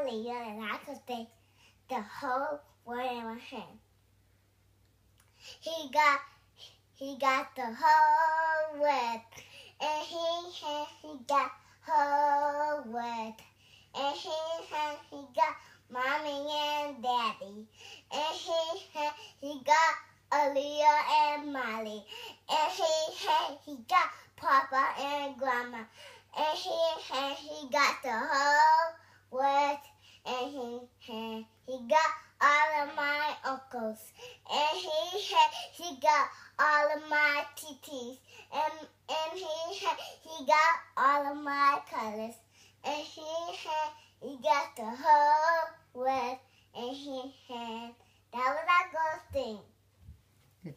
belly and I could fit the whole world in my hand. He got he got the whole world and he had he got whole world and he had he got mommy and daddy and he had he got Aaliyah and Molly and he had he got Papa and Grandma and he had he got the whole hand. He got all of my uncles. And he had, he got all of my titties, And, and he had, he got all of my colors. And he had, he got the whole world. And he had, that was our gold thing.